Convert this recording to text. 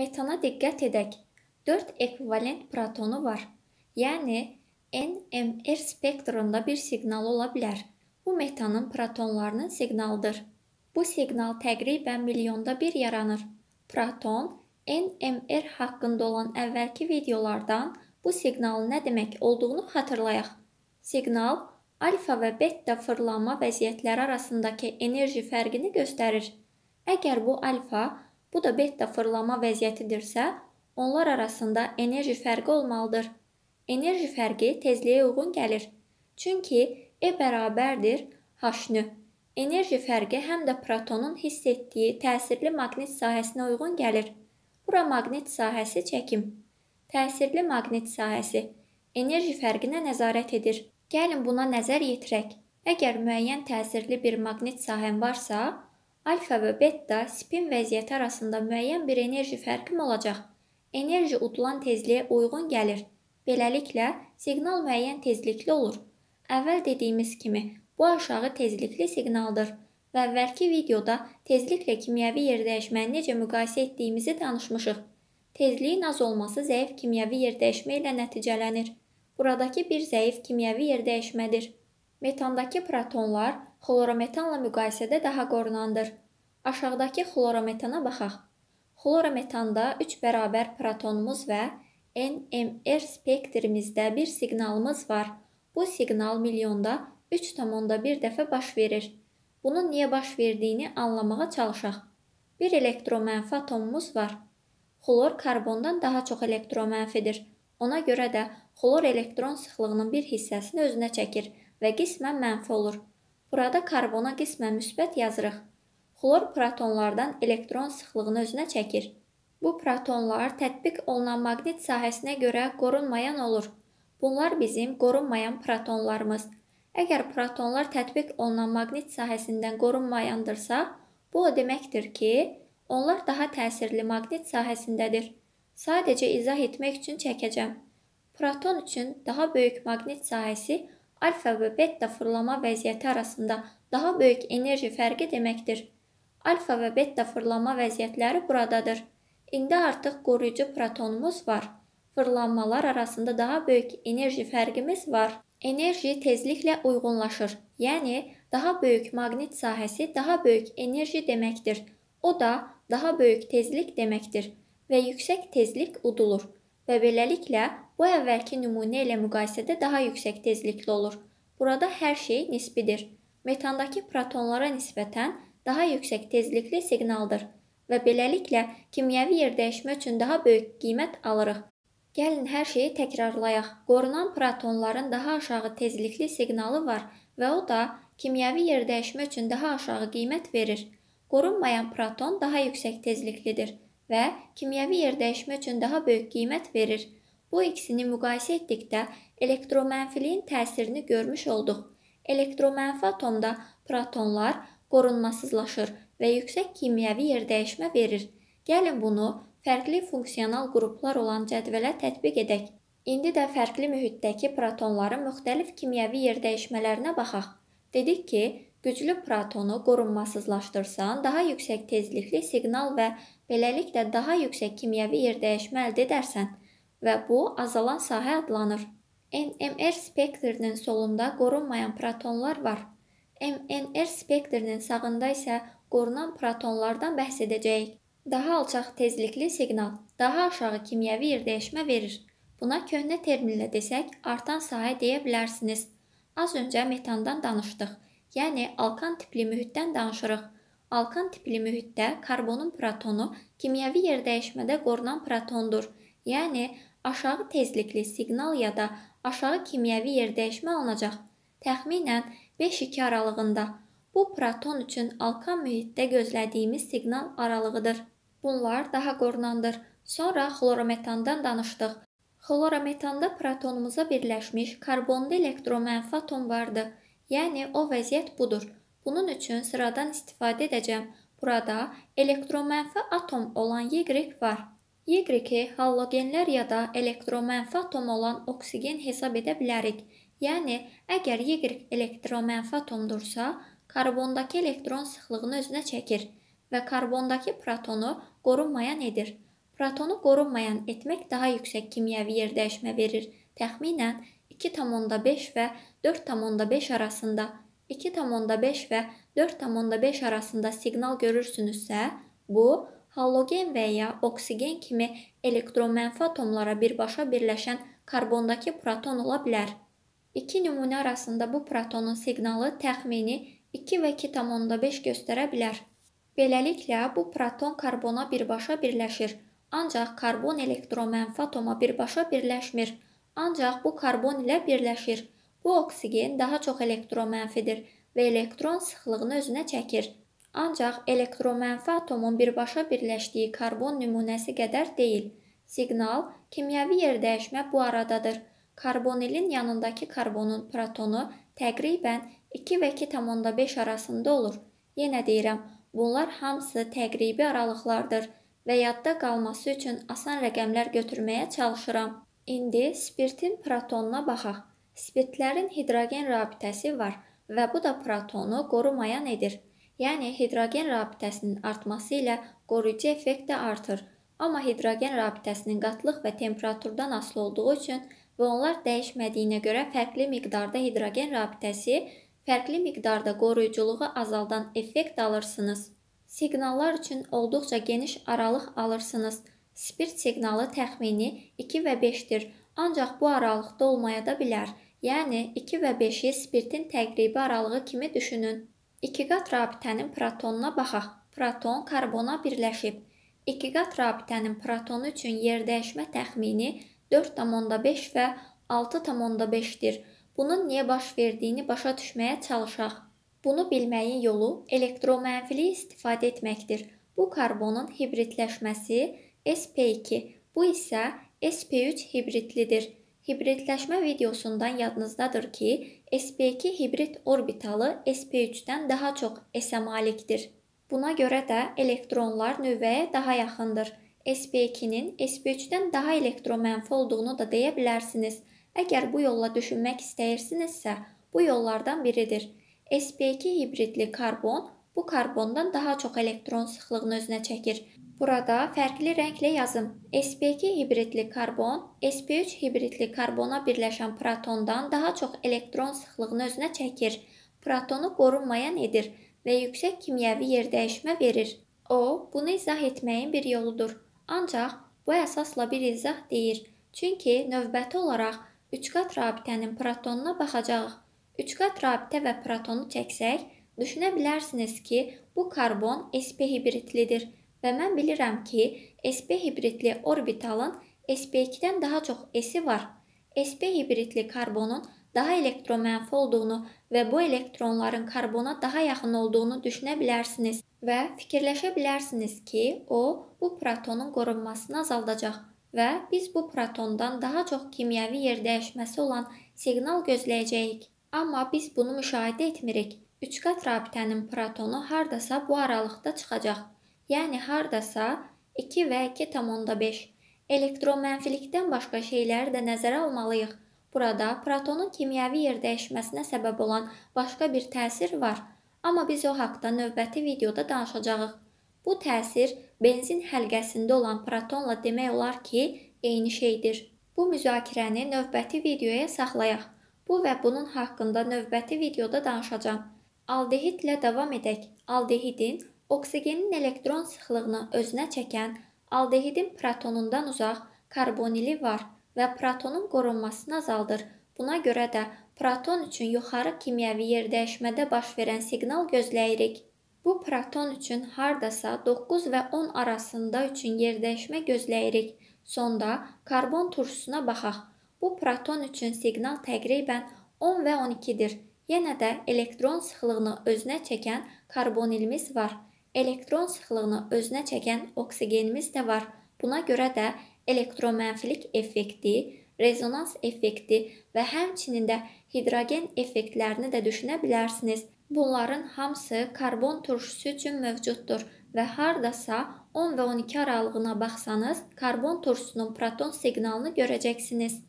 Metana diqqət edək. 4 ekvivalent protonu var. Yəni NMR spektrunda bir siqnal ola bilər. Bu metanın protonlarının siqnalıdır. Bu siqnal təqribən milyonda bir yaranır. Proton NMR haqqında olan əvvəlki videolardan bu siqnalın nə demək olduğunu xatırlayaq. Siqnal alfa və beta fırlanma vəziyyətləri arasındakı enerji fərqini göstərir. Əgər bu alfa bu da beta fırlama vəziyyətidirsə, onlar arasında enerji fərqi olmalıdır. Enerji fərqi tezliyə uyğun gəlir. Çünki E bərabərdir H-nü. Enerji fərqi həm də protonun hiss etdiyi təsirli maqnit sahəsinə uyğun gəlir. Bura maqnit sahəsi çəkim. Təsirli maqnit sahəsi enerji fərqinə nəzarət edir. Gəlin buna nəzər yetirək. Əgər müəyyən təsirli bir maqnit sahəm varsa, Alfa və beta spin vəziyyəti arasında müəyyən bir enerji fərqim olacaq. Enerji udulan tezliyə uyğun gəlir. Beləliklə, siqnal müəyyən tezlikli olur. Əvvəl dediyimiz kimi, bu aşağı tezlikli siqnaldır və əvvəlki videoda tezliklə kimyəvi yer dəyişməni necə müqayisə etdiyimizi danışmışıq. Tezliyin az olması zəif kimyəvi yer dəyişmə ilə nəticələnir. Buradakı bir zəif kimyəvi yer dəyişmədir. Metandakı protonlar xlorometanla müqayisədə daha qorunandır. Aşağıdakı xlorometana baxaq. Xlorometanda 3 bərabər protonumuz və NMR spektrimizdə bir siqnalımız var. Bu siqnal milyonda 3,1 dəfə baş verir. Bunun niyə baş verdiyini anlamağa çalışaq. Bir elektromənfi atomumuz var. Xlor karbondan daha çox elektromənfidir. Ona görə də xlor elektron sıxlığının bir hissəsini özünə çəkir və qismən mənfi olur. Burada karbona qismən müsbət yazırıq. Xlor protonlardan elektron sıxlığını özünə çəkir. Bu protonlar tətbiq olunan maqnit sahəsinə görə qorunmayan olur. Bunlar bizim qorunmayan protonlarımız. Əgər protonlar tətbiq olunan maqnit sahəsindən qorunmayandırsa, bu o deməkdir ki, onlar daha təsirli maqnit sahəsindədir. Sadəcə izah etmək üçün çəkəcəm. Proton üçün daha böyük maqnit sahəsi Alfa və beta fırlama vəziyyəti arasında daha böyük enerji fərqi deməkdir. Alfa və beta fırlama vəziyyətləri buradadır. İndi artıq qoruyucu protonumuz var. Fırlanmalar arasında daha böyük enerji fərqimiz var. Enerji tezliklə uyğunlaşır. Yəni daha böyük maqnit sahəsi daha böyük enerji deməkdir. O da daha böyük tezlik deməkdir və yüksək tezlik udulur və beləliklə bu əvvəlki nümunə ilə müqayisədə daha yüksək tezlikli olur. Burada hər şey nisbidir. Metandakı protonlara nisbətən daha yüksək tezlikli siqnaldır və beləliklə kimyəvi yerdəyişmə üçün daha böyük qiymət alırıq. Gəlin hər şeyi təkrarlayaq. Qorunan protonların daha aşağı tezlikli siqnalı var və o da kimyəvi yerdəyişmə üçün daha aşağı qiymət verir. Qorunmayan proton daha yüksək tezliklidir və kimyəvi yerdəyişmə üçün daha böyük qiymət verir. Bu ikisini müqayisə etdikdə elektromənfiliyin təsirini görmüş olduq. Elektromənfi atomda protonlar qorunmasızlaşır və yüksək kimyəvi yerdəyişmə verir. Gəlin bunu fərqli funksional qruplar olan cədvələ tətbiq edək. İndi də fərqli mühitdəki protonların müxtəlif kimyəvi yerdəyişmələrinə baxaq. Dedik ki, Güclü protonu qorunmasızlaşdırsan, daha yüksək tezlikli siqnal və beləliklə daha yüksək kimyəvi yerdəyişmə əldə edərsən və bu azalan sahə adlanır. NMR spektrinin solunda qorunmayan protonlar var. MNR spektrinin sağında isə qorunan protonlardan bəhs edəcəyik. Daha alçaq tezlikli siqnal, daha aşağı kimyəvi yerdəyişmə verir. Buna köhnə terminlə desək, artan sahə deyə bilərsiniz. Az öncə metandan danışdıq yəni alkan tipli mühitdən danışırıq. Alkan tipli mühitdə karbonun protonu kimyəvi yerdəyişmədə qorunan protondur. Yəni aşağı tezlikli siqnal ya da aşağı kimyəvi yerdəyişmə alınacaq. Təxminən 5-2 aralığında. Bu proton üçün alkan mühitdə gözlədiyimiz siqnal aralığıdır. Bunlar daha qorunandır. Sonra xlorometandan danışdıq. Xlorometanda protonumuza birləşmiş karbonlu elektromenf atom vardı. Yəni o vəziyyət budur. Bunun üçün sıradan istifadə edəcəm. Burada elektromənfi atom olan Y var. Y-i halogenlər ya da elektromənfi atom olan oksigen hesab edə bilərik. Yəni, əgər Y elektromənfi atomdursa, karbondakı elektron sıxlığını özünə çəkir və karbondakı protonu qorunmayan edir. Protonu qorunmayan etmək daha yüksək kimyəvi yerdəyişmə verir. Təxminən 2,5 və 4,5 arasında 2,5 və 4,5 arasında siqnal görürsünüzsə, bu halogen və ya oksigen kimi elektromənfi atomlara birbaşa birləşən karbondakı proton ola bilər. İki nümunə arasında bu protonun siqnalı təxmini 2 və 2,5 göstərə bilər. Beləliklə, bu proton karbona birbaşa birləşir, ancaq karbon elektromənfi atoma birbaşa birləşmir. Ancaq bu karbon ilə birləşir. Bu oksigen daha çox elektromənfidir və elektron sıxlığını özünə çəkir. Ancaq elektromənfi atomun birbaşa birləşdiyi karbon nümunəsi qədər deyil. Siqnal, kimyəvi yerdəyişmə bu aradadır. Karbonilin yanındakı karbonun protonu təqribən 2 və 2,5 arasında olur. Yenə deyirəm, bunlar hamısı təqribi aralıqlardır və yadda qalması üçün asan rəqəmlər götürməyə çalışıram. İndi spirtin protonuna baxaq. Spirtlərin hidrogen rabitəsi var və bu da protonu qorumayan edir. Yəni hidrogen rabitəsinin artması ilə qoruyucu effekt də artır. Amma hidrogen rabitəsinin qatlıq və temperaturdan asılı olduğu üçün və onlar dəyişmədiyinə görə fərqli miqdarda hidrogen rabitəsi fərqli miqdarda qoruyuculuğu azaldan effekt alırsınız. Siqnallar üçün olduqca geniş aralıq alırsınız Spirt siqnalı təxmini 2 və 5-dir, ancaq bu aralıqda olmaya da bilər. Yəni 2 və 5-i spirtin təqribi aralığı kimi düşünün. İkiqat rabitənin protonuna baxaq. Proton karbona birləşib. İkiqat rabitənin protonu üçün yer dəyişmə təxmini 4.5 və 6.5-dir. Bunun niyə baş verdiyini başa düşməyə çalışaq. Bunu bilməyin yolu elektromənfilik istifadə etməkdir. Bu karbonun hibridləşməsi SP2. Bu isə SP3 hibridlidir. Hibridləşmə videosundan yadınızdadır ki, SP2 hibrid orbitalı SP3-dən daha çox S-ə malikdir. Buna görə də elektronlar növbəyə daha yaxındır. SP2-nin SP3-dən daha elektromənfi olduğunu da deyə bilərsiniz. Əgər bu yolla düşünmək istəyirsinizsə, bu yollardan biridir. SP2 hibridli karbon bu karbondan daha çox elektron sıxlığını özünə çəkir Burada fərqli rənglə yazım. sp2 hibridli karbon sp3 hibridli karbona birləşən protondan daha çox elektron sıxlığını özünə çəkir, protonu qorunmayan edir və yüksək kimyəvi yerdəyişmə verir. O, bunu izah etməyin bir yoludur. Ancaq bu əsasla bir izah deyir. Çünki növbəti olaraq üçqat rabitənin protonuna baxacağıq. Üçqat rabitə və protonu çəksək, düşünə bilərsiniz ki, bu karbon sp hibridlidir və mən bilirəm ki, SP hibridli orbitalın SP2-dən daha çox S-i var. SP hibridli karbonun daha elektromənfi olduğunu və bu elektronların karbona daha yaxın olduğunu düşünə bilərsiniz və fikirləşə bilərsiniz ki, o bu protonun qorunmasını azaldacaq və biz bu protondan daha çox kimyəvi yer dəyişməsi olan siqnal gözləyəcəyik. Amma biz bunu müşahidə etmirik. Üçqat rabitənin protonu hardasa bu aralıqda çıxacaq yəni hardasa 2 və 2,5. Elektromənfilikdən başqa şeyləri də nəzərə almalıyıq. Burada protonun kimyəvi yer dəyişməsinə səbəb olan başqa bir təsir var, amma biz o haqqda növbəti videoda danışacağıq. Bu təsir benzin həlqəsində olan protonla demək olar ki, eyni şeydir. Bu müzakirəni növbəti videoya saxlayaq. Bu və bunun haqqında növbəti videoda danışacağam. Aldehidlə davam edək. Aldehidin oksigenin elektron sıxlığını özünə çəkən aldehidin protonundan uzaq karbonili var və protonun qorunmasını azaldır. Buna görə də proton üçün yuxarı kimyəvi yerdəyişmədə baş verən siqnal gözləyirik. Bu proton üçün hardasa 9 və 10 arasında üçün yerdəyişmə gözləyirik. Sonda karbon turşusuna baxaq. Bu proton üçün siqnal təqribən 10 və 12-dir. Yenə də elektron sıxlığını özünə çəkən karbonilimiz var. Elektron sıxlığını özünə çəkən oksigenimiz də var. Buna görə də elektromənfilik effekti, rezonans effekti və həmçinin də hidrogen effektlərini də düşünə bilərsiniz. Bunların hamısı karbon turşusu üçün mövcuddur və hardasa 10 və 12 aralığına baxsanız, karbon turşusunun proton siqnalını görəcəksiniz.